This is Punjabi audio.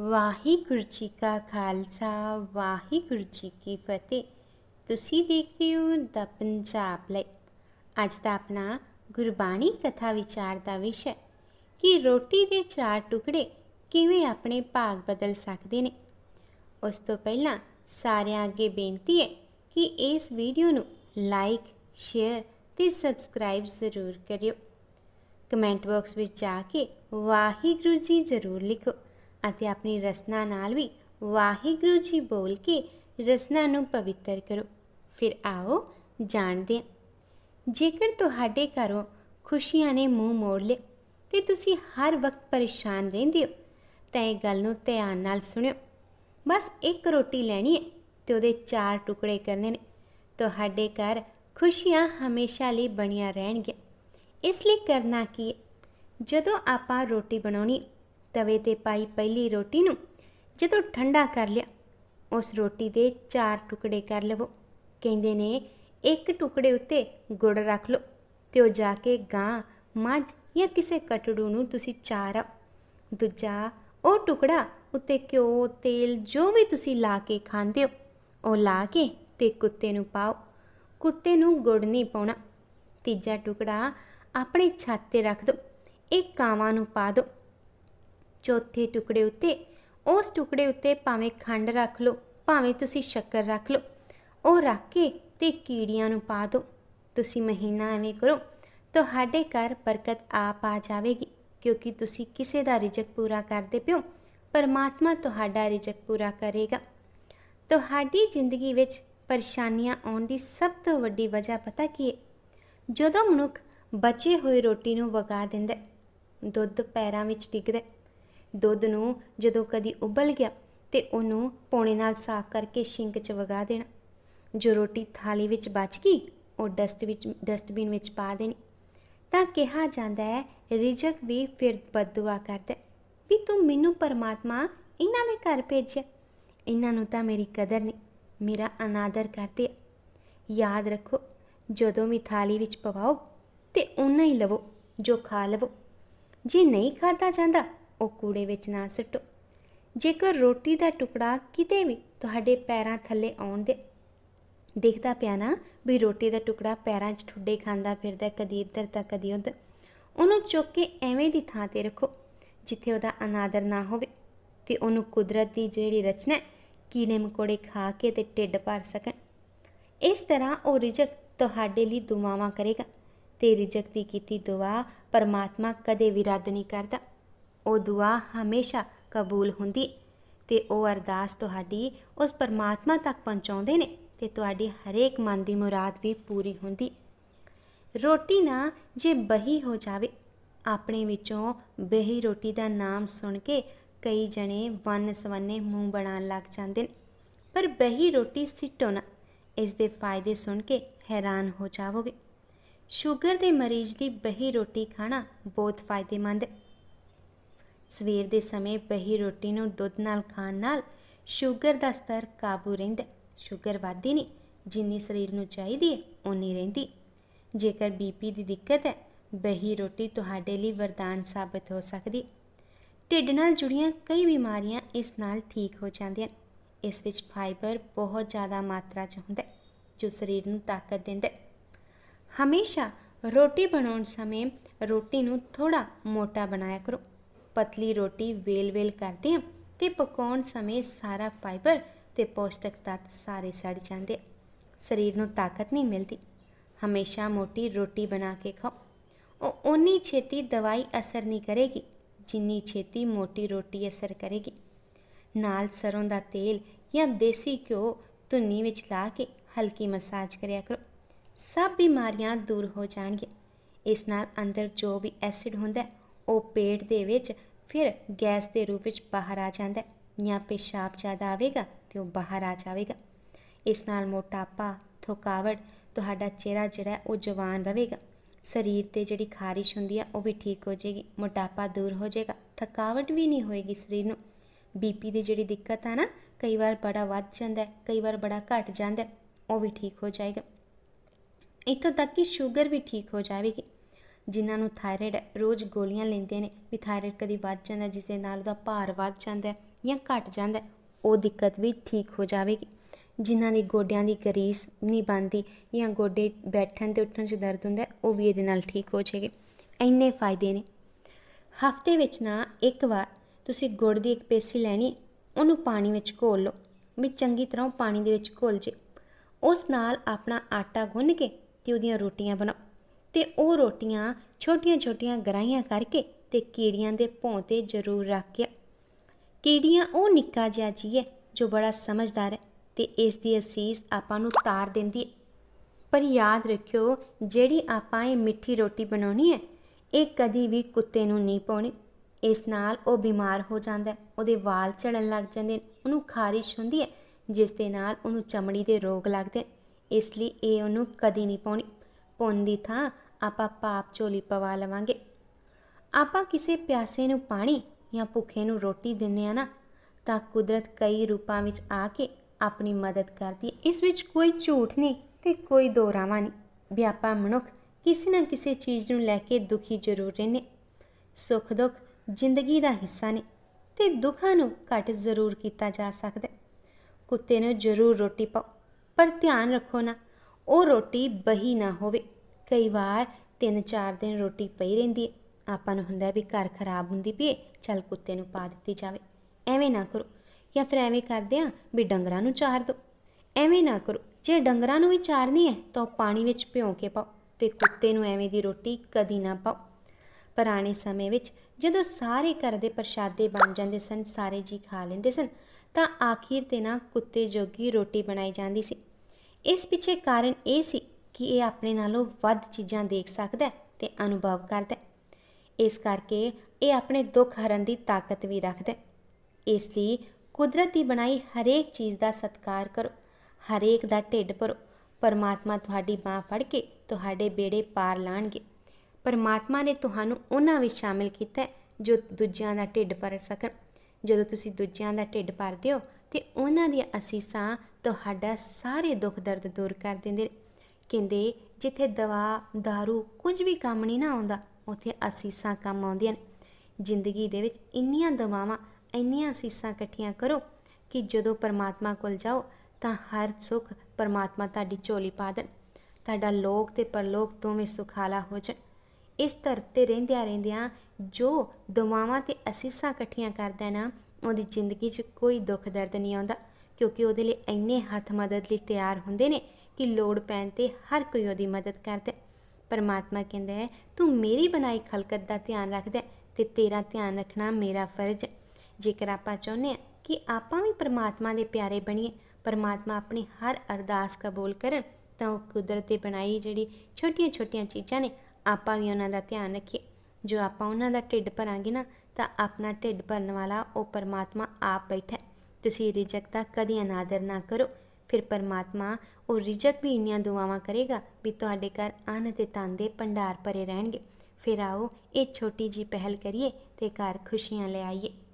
ਵਾਹਿਗੁਰੂ ਜੀ ਕਾ ਖਾਲਸਾ ਵਾਹਿਗੁਰੂ ਜੀ ਕੀ ਫਤਿਹ ਤੁਸੀਂ ਦੇਖ ਰਹੇ ਹੋ ਦਾ ਪੰਜਾਬ ਲਈ ਅੱਜ ਦਾ ਆਪਣਾ ਗੁਰਬਾਣੀ ਕਥਾ ਵਿਚਾਰ ਦਾ ਵਿਸ਼ਾ ਕਿ ਰੋਟੀ ਦੇ ਚਾਰ ਟੁਕੜੇ ਕਿਵੇਂ ਆਪਣੇ ਭਾਗ ਬਦਲ ਸਕਦੇ ਨੇ ਉਸ ਤੋਂ ਪਹਿਲਾਂ ਸਾਰਿਆਂ ਅੱਗੇ ਬੇਨਤੀ ਹੈ ਕਿ ਇਸ ਵੀਡੀਓ ਨੂੰ ਲਾਈਕ ਸ਼ੇਅਰ ਤੇ ਸਬਸਕ੍ਰਾਈਬ ਜ਼ਰੂਰ ਕਰਿਓ ਕਮੈਂਟ ਬਾਕਸ ਵਿੱਚ ਜਾ ਕੇ ਵਾਹਿਗੁਰੂ ਜੀ ਜ਼ਰੂਰ ਲਿਖੋ ਅਤੇ ਆਪਣੀ ਰਸਨਾ ਨਾਲ ਵੀ ਵਾਹਿਗੁਰੂ ਜੀ ਬੋਲ ਕੇ ਰਸਨਾ ਨੂੰ ਪਵਿੱਤਰ ਕਰੋ ਫਿਰ ਆਓ ਜਾਣਦੇ ਜੇਕਰ ਤੁਹਾਡੇ ਘਰੋਂ ਖੁਸ਼ੀਆਂ ਨੇ ਮੂੰਹ ਮੋੜ ਲੇ ਤੇ ਤੁਸੀਂ ਹਰ ਵਕਤ ਪਰੇਸ਼ਾਨ ਰਹਿੰਦੇ ਹੋ ਤਾਂ ਇਹ ਗੱਲ ਨੂੰ ਧਿਆਨ ਨਾਲ ਸੁਣਿਓ ਬਸ ਇੱਕ ਰੋਟੀ ਲੈਣੀ ਹੈ ਤੇ ਉਹਦੇ ਚਾਰ ਟੁਕੜੇ ਕਰਨੇ ਨੇ ਤੁਹਾਡੇ ਘਰ ਖੁਸ਼ੀਆਂ ਹਮੇਸ਼ਾ ਲਈ ਬਣੀਆਂ ਰਹਿਣਗੀਆਂ ਇਸ ਲਈ ਕਰਨਾ ਕੀ ਜਦੋਂ ਆਪਾਂ ਰੋਟੀ ਬਣਾਉਣੀ ਤਵੇ ਤੇ ਪਾਈ ਪਹਿਲੀ ਰੋਟੀ ਨੂੰ ਜਦੋਂ ਠੰਡਾ ਕਰ ਲਿਆ ਉਸ ਰੋਟੀ ਦੇ ਚਾਰ ਟੁਕੜੇ ਕਰ ਲਵੋ ਕਹਿੰਦੇ ਨੇ ਇੱਕ ਟੁਕੜੇ ਉੱਤੇ ਗੁੜ ਰੱਖ ਲਓ ਤੇ ਉਹ ਜਾ ਕੇ ਗਾਂ ਮੱਝ ਜਾਂ ਕਿਸੇ ਕਟੜੂ ਨੂੰ ਤੁਸੀਂ ਚਾਰਾ ਦੂਜਾ ਉਹ ਟੁਕੜਾ ਉੱਤੇ ਕਿਉ ਤੇਲ ਜੋ ਵੀ ਤੁਸੀਂ ਲਾ ਕੇ ਖਾਂਦੇ ਹੋ ਉਹ ਲਾ ਕੇ ਤੇ ਕੁੱਤੇ ਨੂੰ ਪਾਓ ਕੁੱਤੇ ਨੂੰ ਗੁੜ ਨਹੀਂ ਪਾਉਣਾ ਤੀਜਾ ਟੁਕੜਾ ਆਪਣੇ ਛੱਤ ਤੇ ਰੱਖ ਦਿਓ ਇੱਕ ਕਾਵਾਂ ਨੂੰ ਪਾ ਦਿਓ ਚੌਥੇ ਟੁਕੜੇ ਉੱਤੇ ਉਸ ਟੁਕੜੇ ਉੱਤੇ ਭਾਵੇਂ ਖੰਡ ਰੱਖ ਲਓ ਭਾਵੇਂ ਤੁਸੀਂ ਸ਼ੱਕਰ ਰੱਖ ਲਓ ਉਹ ਰੱਖ ਕੇ ਤੇ ਕੀੜੀਆਂ ਨੂੰ ਪਾ ਦਿਓ ਤੁਸੀਂ ਮਹੀਨਾ ਐਵੇਂ ਕਰੋ ਤੁਹਾਡੇ ਘਰ ਬਰਕਤ ਆਪ ਆ ਜਾਵੇਗੀ ਕਿਉਂਕਿ ਤੁਸੀਂ ਕਿਸੇ ਦਾ ਰਿਜਕ ਪੂਰਾ ਕਰਦੇ ਪਿਓ ਪਰਮਾਤਮਾ ਤੁਹਾਡਾ ਰਿਜਕ ਪੂਰਾ ਕਰੇਗਾ ਤੁਹਾਡੀ ਜ਼ਿੰਦਗੀ ਵਿੱਚ ਪਰੇਸ਼ਾਨੀਆਂ ਆਉਣ ਦੀ ਸਭ ਤੋਂ ਵੱਡੀ ਵਜ੍ਹਾ ਪਤਾ ਕੀ ਹੈ ਜਦੋਂ ਮਨੁੱਖ ਬਚੇ ਹੋਏ ਰੋਟੀ ਨੂੰ ਵਗਾ ਦਿੰਦਾ ਦੁੱਧ ਪੈਰਾਂ ਵਿੱਚ ਡਿੱਗਦਾ ਦੁੱਧ ਨੂੰ ਜਦੋਂ ਕਦੀ ਉਬਲ ਗਿਆ ਤੇ ਉਹਨੂੰ ਪੌਣੇ ਨਾਲ ਸਾਫ਼ ਕਰਕੇ ਸ਼ਿੰਕ 'ਚ ਵਗਾ ਦੇਣਾ ਜੋ ਰੋਟੀ ਥਾਲੀ ਵਿੱਚ ਬਚ ਗਈ ਉਹ ਡਸਟ ਵਿੱਚ ਡਸਟਬਿਨ ਵਿੱਚ ਪਾ ਦੇਣੀ ਤਾਂ ਕਿਹਾ ਜਾਂਦਾ ਹੈ ਰਿਜਕ ਵੀ ਫਿਰ ਬਦਦੁਆ ਕਰਦਾ ਵੀ ਤੂੰ ਮੈਨੂੰ ਪਰਮਾਤਮਾ ਇਹਨਾਂ ਦੇ ਘਰ ਭੇਜਿਆ ਇਹਨਾਂ ਨੂੰ ਤਾਂ ਮੇਰੀ ਕਦਰ ਨਹੀਂ ਮੇਰਾ ਅਨਾਦਰ ਕਰਦੇ ਯਾਦ ਰੱਖੋ ਜਦੋਂ ਵੀ ਥਾਲੀ ਵਿੱਚ ਪਵਾਓ ਤੇ ਉਹਨਾਂ ਹੀ ਲਵੋ ਜੋ ਖਾ ਲਵੋ ਜੇ ਨਹੀਂ ਖਾਦਾ ਜਾਂਦਾ ਉਹ ਕੂੜੇ ਵਿੱਚ ਨਾ ਸਿੱਟੋ ਜੇਕਰ ਰੋਟੀ ਦਾ ਟੁਕੜਾ ਕਿਤੇ ਵੀ ਤੁਹਾਡੇ ਪੈਰਾਂ ਥੱਲੇ ਆਉਣ ਦੇ ਦੇਖਦਾ ਪਿਆ ਨਾ ਵੀ ਰੋਟੀ ਦਾ ਟੁਕੜਾ ਪੈਰਾਂ 'ਚ ਠੁੱਡੇ ਖਾਂਦਾ ਫਿਰਦਾ ਕਦੀ ਇੱਧਰ ਤੱਕ ਕਦੀ ਉੱਧਰ ਉਹਨੂੰ ਚੁੱਕ ਕੇ ਐਵੇਂ ਦੀ ਥਾਂ ਤੇ ਰੱਖੋ ਜਿੱਥੇ ਉਹਦਾ ਅਨਾਦਰ ਨਾ ਹੋਵੇ ਤੇ ਉਹਨੂੰ ਕੁਦਰਤ ਦੀ ਜਿਹੜੀ ਰਚਨਾ ਕੀੜੇ ਮਕੋੜੇ ਖਾ ਕੇ ਤੇ ਢਿੱਡ ਭਰ ਸਕਣ ਇਸ ਤਰ੍ਹਾਂ ਉਹ ਰਿਜਕ ਤੁਹਾਡੇ ਲਈ ਦੁਆਵਾਂ ਕਰੇਗਾ ਤੇ ਰਿਜਕ ਦੀ ਕੀਤੀ ਦੁਆ ਪਰਮਾਤਮਾ ਕਦੇ ਵੀ ਰੱਦ ਨਹੀਂ ਕਰਦਾ ਉਹ ਦੁਆ ਹਮੇਸ਼ਾ ਕਬੂਲ ਹੁੰਦੀ ਤੇ ਉਹ ਅਰਦਾਸ ਤੁਹਾਡੀ ਉਸ ਪਰਮਾਤਮਾ ਤੱਕ ਪਹੁੰਚਾਉਂਦੇ ਨੇ ਤੇ ਤੁਹਾਡੀ ਹਰੇਕ ਮਨ ਦੀ ਮੁਰਾਦ ਵੀ ਪੂਰੀ ਹੁੰਦੀ ਰੋਟੀ ਨਾ ਜੇ ਬਹੀ ਹੋ ਜਾਵੇ ਆਪਣੇ ਵਿੱਚੋਂ ਬਹੀ ਰੋਟੀ ਦਾ ਨਾਮ ਸੁਣ ਕੇ ਕਈ ਜਣੇ ਵਨ ਸਵੰਨੇ ਮੂੰਹ ਬਣਾਉਣ ਲੱਗ ਜਾਂਦੇ ਨੇ ਪਰ ਬਹੀ ਰੋਟੀ ਸਿੱਟੋ ਨਾ ਇਸ ਦੇ ਫਾਇਦੇ ਸੁਣ ਕੇ ਹੈਰਾਨ ਹੋ ਜਾਵੋਗੇ ਸ਼ੂਗਰ ਦੇ ਮਰੀਜ਼ ਲਈ ਬਹੀ ਰੋਟੀ ਖਾਣਾ ਬਹੁਤ ਫਾਇਦੇਮੰਦ ਹੈ ਸਵੇਰ ਦੇ ਸਮੇਂ ਪਹੀ ਰੋਟੀ ਨੂੰ ਦੁੱਧ ਨਾਲ ਖਾਣ ਨਾਲ ਸ਼ੂਗਰ ਦਾ ਸਤਰ ਕਾਬੂ ਰਹਿੰਦਾ ਸ਼ੂਗਰ ਵੱਧਦੀ ਨਹੀਂ ਜਿੰਨੀ ਸਰੀਰ ਨੂੰ ਚਾਹੀਦੀ ਹੈ ਓਨੀ ਰਹਿੰਦੀ ਜੇਕਰ ਬੀਪੀ ਦੀ ਦਿੱਕਤ ਹੈ ਬਹੀ ਰੋਟੀ ਤੁਹਾਡੇ ਲਈ ਵਰਦਾਨ ਸਾਬਤ ਹੋ ਸਕਦੀ ਢਿੱਡ ਨਾਲ ਜੁੜੀਆਂ ਕਈ ਬਿਮਾਰੀਆਂ ਇਸ ਨਾਲ ਠੀਕ ਹੋ ਜਾਂਦੀਆਂ ਇਸ ਵਿੱਚ ਫਾਈਬਰ ਬਹੁਤ ਜ਼ਿਆਦਾ ਮਾਤਰਾ 'ਚ ਹੁੰਦਾ ਹੈ ਜੋ ਸਰੀਰ ਨੂੰ ਤਾਕਤ ਦਿੰਦਾ ਹਮੇਸ਼ਾ ਰੋਟੀ ਬਣਾਉਣ ਸਮੇਂ ਰੋਟੀ ਨੂੰ ਥੋੜਾ ਮੋਟਾ ਬਣਾਇਆ ਕਰੋ ਪਤਲੀ ਰੋਟੀ ਵੇਲ-ਵੇਲ ਕਰਦੇ ਹਾਂ ਤੇ ਪਕਾਉਣ ਸਮੇਂ ਸਾਰਾ ਫਾਈਬਰ ਤੇ ਪੌਸ਼ਟਿਕ ਤੱਤ ਸਾਰੇ ਸੜ ਜਾਂਦੇ ਸਰੀਰ ਨੂੰ ਤਾਕਤ ਨਹੀਂ ਮਿਲਦੀ ਹਮੇਸ਼ਾ ਮੋਟੀ ਰੋਟੀ ਬਣਾ ਕੇ ਖਾਓ ਉਹ ਓਨੀ ਛੇਤੀ ਦਵਾਈ ਅਸਰ ਨਹੀਂ ਕਰੇਗੀ ਜਿੰਨੀ ਛੇਤੀ ਮੋਟੀ ਰੋਟੀ ਅਸਰ ਕਰੇਗੀ ਨਾਲ ਸਰੋਂ ਦਾ ਤੇਲ ਜਾਂ ਦੇਸੀ ਘਿਓ ਧੁੰਨੀ ਵਿੱਚ ਲਾ ਕੇ ਹਲਕੀ ਮਸਾਜ ਕਰਿਆ ਕਰੋ ਸਭ ਬਿਮਾਰੀਆਂ ਦੂਰ ਹੋ ਜਾਣਗੀਆਂ ਇਸ ਨਾਲ ਅੰਦਰ ਜੋ ਵੀ ਐਸਿਡ ਹੁੰਦਾ ਉਹ ਪੇਟ ਦੇ ਵਿੱਚ ਫਿਰ ਗੈਸ ਦੇ ਰੂਪ ਵਿੱਚ ਬਾਹਰ ਆ ਜਾਂਦਾ ਹੈ ਜਾਂ ਪਿਸ਼ਾਬ ਜ਼ਿਆਦਾ ਆਵੇਗਾ ਤੇ ਉਹ ਬਾਹਰ ਆ ਜਾਵੇਗਾ ਇਸ ਨਾਲ ਮੋਟਾਪਾ ਥਕਾਵਟ ਤੁਹਾਡਾ ਚਿਹਰਾ ਜਿਹੜਾ ਉਹ ਜਵਾਨ ਰਹੇਗਾ ਸਰੀਰ ਤੇ ਜਿਹੜੀ ਖਾਰਿਸ਼ ਹੁੰਦੀ ਆ ਉਹ ਵੀ ਠੀਕ ਹੋ ਜਾਏਗੀ ਮੋਟਾਪਾ ਦੂਰ ਹੋ ਜਾਏਗਾ ਥਕਾਵਟ ਵੀ ਨਹੀਂ ਹੋਏਗੀ ਸਰੀਰ ਨੂੰ ਬੀਪੀ ਦੀ ਜਿਹੜੀ ਦਿੱਕਤ ਆ ਨਾ ਕਈ ਵਾਰ ਬੜਾ ਵੱਧ ਜਾਂਦਾ ਹੈ ਕਈ ਵਾਰ ਬੜਾ ਘਟ ਜਾਂਦਾ ਹੈ ਉਹ ਵੀ ਠੀਕ ਹੋ ਜਾਏਗਾ ਇਤੋਂ ਤੱਕ ਕਿ ਸ਼ੂਗਰ ਵੀ ਠੀਕ ਹੋ ਜਾਵੇਗੀ ਜਿਨ੍ਹਾਂ ਨੂੰ ਥਾਇਰਾਇਡ ਰੋਜ਼ ਗੋਲੀਆਂ ਲੈਂਦੇ ਨੇ ਵੀ ਥਾਇਰਾਇਡ ਕਦੀ ਵੱਧ ਜਾਂਦਾ ਜਿਸ ਦੇ ਨਾਲ ਉਹਦਾ ਭਾਰ ਵੱਧ ਜਾਂਦਾ ਜਾਂ ਘਟ ਜਾਂਦਾ ਉਹ ਦਿੱਕਤ ਵੀ ਠੀਕ ਹੋ ਜਾਵੇਗੀ ਜਿਨ੍ਹਾਂ ਦੀ ਗੋਡਿਆਂ ਦੀ ਗਰੀਸ ਨਹੀਂ ਬੰਦੀ ਜਾਂ ਗੋਡੇ ਬੈਠਣ ਤੇ ਉੱਠਣ 'ਚ ਦਰਦ ਹੁੰਦਾ ਉਹ ਵੀ ਇਹਦੇ ਨਾਲ ਠੀਕ ਹੋ ਜਾਏਗੇ ਇੰਨੇ ਫਾਇਦੇ ਨੇ ਹਫਤੇ ਵਿੱਚ ਨਾ ਇੱਕ ਵਾਰ ਤੁਸੀਂ ਗੁੜ ਦੀ ਇੱਕ ਪੇਸੀ ਲੈਣੀ ਉਹਨੂੰ ਪਾਣੀ ਵਿੱਚ ਘੋਲ ਲਓ ਵੀ ਚੰਗੀ ਤਰ੍ਹਾਂ ਪਾਣੀ ਦੇ ਵਿੱਚ ਘੋਲ ਜੇ ਉਸ ਨਾਲ ਆਪਣਾ ਆਟਾ ਗੁੰਨ ਕੇ ਤੇ ਉਹਦੀਆਂ ਰੋਟੀਆਂ ਬਣਾਓ ਤੇ ਉਹ ਰੋਟੀਆਂ ਛੋਟੀਆਂ-ਛੋਟੀਆਂ ਗਰਾਈਆਂ ਕਰਕੇ ਤੇ ਕੀੜੀਆਂ ਦੇ ਭੌਂ ਤੇ ਜ਼ਰੂਰ ਰੱਖਿਆ ਕੀੜੀਆਂ ਉਹ ਨਿੱਕਾ ਜਿਹਾ ਜੀ ਹੈ ਜੋ ਬੜਾ ਸਮਝਦਾਰ ਹੈ ਤੇ ਇਸ ਦੀ ਅਸੀਸ ਆਪਾਂ ਨੂੰ ਤਾਰ ਦਿੰਦੀ ਹੈ ਪਰ ਯਾਦ ਰੱਖਿਓ ਜਿਹੜੀ ਆਪਾਂ ਇਹ ਮਿੱਠੀ ਰੋਟੀ ਬਣਾਉਣੀ ਹੈ ਇਹ ਕਦੀ ਵੀ ਕੁੱਤੇ ਨੂੰ ਨਹੀਂ ਪਾਉਣੀ ਇਸ ਨਾਲ ਉਹ ਬਿਮਾਰ ਹੋ ਜਾਂਦਾ ਹੈ ਉਹਦੇ ਵਾਲ ਝੜਨ ਲੱਗ ਜਾਂਦੇ ਨੇ ਉਹਨੂੰ ਖਾਰਿਸ਼ ਹੁੰਦੀ ਹੈ ਜਿਸ ਦੇ ਨਾਲ ਉਹਨੂੰ ਚਮੜੀ ਦੇ ਰੋਗ ਲੱਗਦੇ ਇਸ ਲਈ ਇਹ ਉਹਨੂੰ ਕਦੀ ਨਹੀਂ ਪਾਉਣੀ ਪੌਂਦੀ ਥਾਂ ਆਪਾਂ ਪਾਪ ਝੋਲੀ ਪਵਾ ਲਵਾਂਗੇ ਆਪਾਂ ਕਿਸੇ ਪਿਆਸੇ ਨੂੰ ਪਾਣੀ ਜਾਂ ਭੁੱਖੇ ਨੂੰ ਰੋਟੀ ਦਿੰਨੇ ਆ ਨਾ ਤਾਂ ਕੁਦਰਤ ਕਈ ਰੂਪਾਂ ਵਿੱਚ ਆ ਕੇ ਆਪਣੀ ਮਦਦ ਕਰਦੀ ਹੈ ਇਸ ਵਿੱਚ ਕੋਈ ਝੂਠ ਨਹੀਂ ਤੇ ਕੋਈ ਦੋਰਾਵਾ ਨਹੀਂ ਵਿਆਪਾ ਮਨੁੱਖ ਕਿਸੇ ਨਾ ਕਿਸੇ ਚੀਜ਼ ਨੂੰ ਲੈ ਕੇ ਦੁਖੀ ਜ਼ਰੂਰ ਨੇ ਸੁੱਖ ਦੁੱਖ ਜ਼ਿੰਦਗੀ ਦਾ ਹਿੱਸਾ ਨੇ ਤੇ ਦੁੱਖਾਂ ਨੂੰ ਘਟ ਜ਼ਰੂਰ ਕੀਤਾ ਜਾ ਸਕਦਾ ਕੁੱਤੇ ਨੂੰ ਜ਼ਰੂਰ ਰੋਟੀ ਪਾਓ ਪਰ ਧਿਆਨ ਰੱਖੋ ਨਾ ਉਹ ਰੋਟੀ ਬਹੀ ਨਾ ਹੋਵੇ ਕਈ ਵਾਰ 3-4 ਦਿਨ ਰੋਟੀ ਪਈ ਰਹਿੰਦੀ ਹੈ ਆਪਾਂ ਨੂੰ ਹੁੰਦਾ ਵੀ ਘਰ ਖਰਾਬ ਹੁੰਦੀ ਪਈ ਚਲ ਕੁੱਤੇ ਨੂੰ ਪਾ ਦਿੱਤੀ ਜਾਵੇ ਐਵੇਂ ਨਾ ਕਰੋ ਜਾਂ ਫਿਰ ਐਵੇਂ ਕਰਦੇ ਆ ਵੀ ਡੰਗਰਾਂ ਨੂੰ ਚਾਰ ਦੋ ਐਵੇਂ ਨਾ ਕਰੋ ਜੇ ਡੰਗਰਾਂ ਨੂੰ ਵੀ ਚਾਰਨੀ ਹੈ ਤਾਂ ਪਾਣੀ ਵਿੱਚ ਭਿਓ ਕੇ ਪਾਓ ਤੇ ਕੁੱਤੇ ਨੂੰ ਐਵੇਂ ਦੀ ਰੋਟੀ ਕਦੀ ਨਾ ਪਾਓ ਪੁਰਾਣੇ ਸਮੇਂ ਵਿੱਚ ਜਦੋਂ ਸਾਰੇ ਘਰ ਦੇ ਪ੍ਰਸ਼ਾਦੇ ਬਣ ਜਾਂਦੇ ਸਨ ਸਾਰੇ ਜੀ ਖਾ ਲੈਂਦੇ ਸਨ ਤਾਂ ਆਖਿਰ ਤੇ ਨਾ ਕੁੱਤੇ ਜੋਗੀ ਰੋਟੀ ਬਣਾਈ ਜਾਂਦੀ ਸੀ ਇਸ ਪਿੱਛੇ ਕਾਰਨ ਇਹ ਸੀ ਕਿ ਇਹ ਆਪਣੇ ਨਾਲੋਂ ਵੱਧ ਚੀਜ਼ਾਂ ਦੇਖ ਸਕਦਾ ਤੇ ਅਨੁਭਵ ਕਰਦਾ ਇਸ ਕਰਕੇ ਇਹ ਆਪਣੇ ਦੁੱਖ ਹਰਨ ਦੀ ਤਾਕਤ ਵੀ ਰੱਖਦਾ ਇਸ ਲਈ ਕੁਦਰਤ ਦੀ ਬਣਾਈ ਹਰੇਕ ਚੀਜ਼ ਦਾ ਸਤਕਾਰ ਕਰੋ ਹਰੇਕ ਦਾ ਢਿੱਡ ਭਰੋ ਪਰਮਾਤਮਾ ਤੁਹਾਡੀ ਬਾਹ ਫੜ ਕੇ ਤੁਹਾਡੇ ਬੇੜੇ ਪਾਰ ਲਾਣਗੇ ਪਰਮਾਤਮਾ ਨੇ ਤੁਹਾਨੂੰ ਉਹਨਾਂ ਵਿੱਚ ਸ਼ਾਮਿਲ ਕੀਤਾ ਜੋ ਦੂਜਿਆਂ ਦਾ ਢਿੱਡ ਭਰ ਸਕਣ ਜਦੋਂ ਤੁਸੀਂ ਦੂਜਿਆਂ ਦਾ ਢਿੱਡ ਭਰਦੇ ਹੋ ਤੇ ਉਹਨਾਂ ਦੀਆਂ ਅਸੀਸਾਂ ਤੁਹਾਡਾ ਸਾਰੇ ਦੁੱਖ ਦਰਦ ਦੂਰ ਕਰ ਦਿੰਦੇ ਕਹਿੰਦੇ ਜਿੱਥੇ ਦਵਾ दारू ਕੁਝ ਵੀ ਕੰਮ ਨਹੀਂ ਨਾ ਆਉਂਦਾ ਉਥੇ ਅਸੀਸਾਂ ਕੰਮ ਆਉਂਦੀਆਂ ਨੇ ਜ਼ਿੰਦਗੀ ਦੇ ਵਿੱਚ ਇੰਨੀਆਂ ਦਵਾਵਾਂ ਇੰਨੀਆਂ ਅਸੀਸਾਂ ਇਕੱਠੀਆਂ ਕਰੋ ਕਿ ਜਦੋਂ ਪਰਮਾਤਮਾ ਕੋਲ ਜਾਓ ਤਾਂ ਹਰ ਸੁੱਖ ਪਰਮਾਤਮਾ ਤੁਹਾਡੀ ਝੋਲੀ ਪਾ ਦੇ ਤੁਹਾਡਾ ਲੋਕ ਤੇ ਪਰਲੋਕ ਦੋਵੇਂ ਸੁਖਾਲਾ ਹੋ ਜਾ ਇਸ ਤੇ ਰਹਿੰਦਿਆਂ ਰਹਿੰਦਿਆਂ ਜੋ ਦਵਾਵਾਂ ਤੇ ਅਸੀਸਾਂ ਇਕੱਠੀਆਂ ਕਰਦਾ ਨਾ ਉਹਦੀ ਜ਼ਿੰਦਗੀ 'ਚ ਕੋਈ ਦੁੱਖ ਦਰਦ ਨਹੀਂ ਆਉਂਦਾ ਕਿਉਂਕਿ ਉਹਦੇ ਲਈ ਇੰਨੇ ਹੱਥ ਮਦਦ ਲਈ ਤਿਆਰ ਹੁੰਦੇ ਨੇ ਕਿ ਲੋੜ ਪੈਣ ਤੇ ਹਰ ਕੋਈ ਉਹਦੀ ਮਦਦ ਕਰਦਾ ਪਰਮਾਤਮਾ ਕਹਿੰਦਾ ਹੈ ਤੂੰ ਮੇਰੀ ਬਣਾਈ ਖਲਕਤ ਦਾ ਧਿਆਨ ਰੱਖਦਾ ਤੇ ਤੇਰਾ ਧਿਆਨ ਰੱਖਣਾ ਮੇਰਾ ਫਰਜ਼ ਜੇਕਰ ਆਪਾਂ ਚਾਹੁੰਦੇ ਆ ਕਿ ਆਪਾਂ ਵੀ ਪਰਮਾਤਮਾ ਦੇ ਪਿਆਰੇ ਬਣੀਏ ਪਰਮਾਤਮਾ ਆਪਣੀ ਹਰ ਅਰਦਾਸ ਕਬੂਲ ਕਰਨ ਤਾਂ ਉਹ ਕੁਦਰਤ ਦੀ ਬਣਾਈ ਜਿਹੜੀ ਛੋਟੀਆਂ-ਛੋਟੀਆਂ ਚੀਜ਼ਾਂ ਨੇ ਆਪਾਂ ਵੀ ਉਹਨਾਂ ਦਾ ਧਿਆਨ ਰੱਖੀਏ ਜੋ ਆਪਾਂ ਉਹਨਾਂ ਦਾ ਢਿੱਡ ਭਰਾਂਗੇ ਨਾ ਤਾਂ ਆਪਣਾ ਢਿੱਡ ਭਰਨ ਵਾਲਾ ਉਹ ਪਰਮਾਤਮਾ ਆਪ ਬੈਠਾ ਤੁਸੀਂ ਰਿਜਕ ਦਾ ਕਦੀ ਅਨਾਦਰ ਨਾ ਕਰੋ ਫਿਰ ਪਰਮਾਤਮਾ ਉਹ ਰਿਜਕ ਵੀ ਇੰਨੀਆਂ ਦੁਆਵਾਂ ਕਰੇਗਾ ਵੀ ਤੁਹਾਡੇ ਘਰ ਅੰਨ ਤੇ ਤਨ ਦੇ ਭੰਡਾਰ ਭਰੇ ਰਹਿਣਗੇ ਫਿਰ ਆਓ ਇਹ ਛੋਟੀ ਜੀ ਪਹਿਲ ਕਰੀਏ ਤੇ ਘਰ ਖੁਸ਼ੀਆਂ ਲੈ ਆਈਏ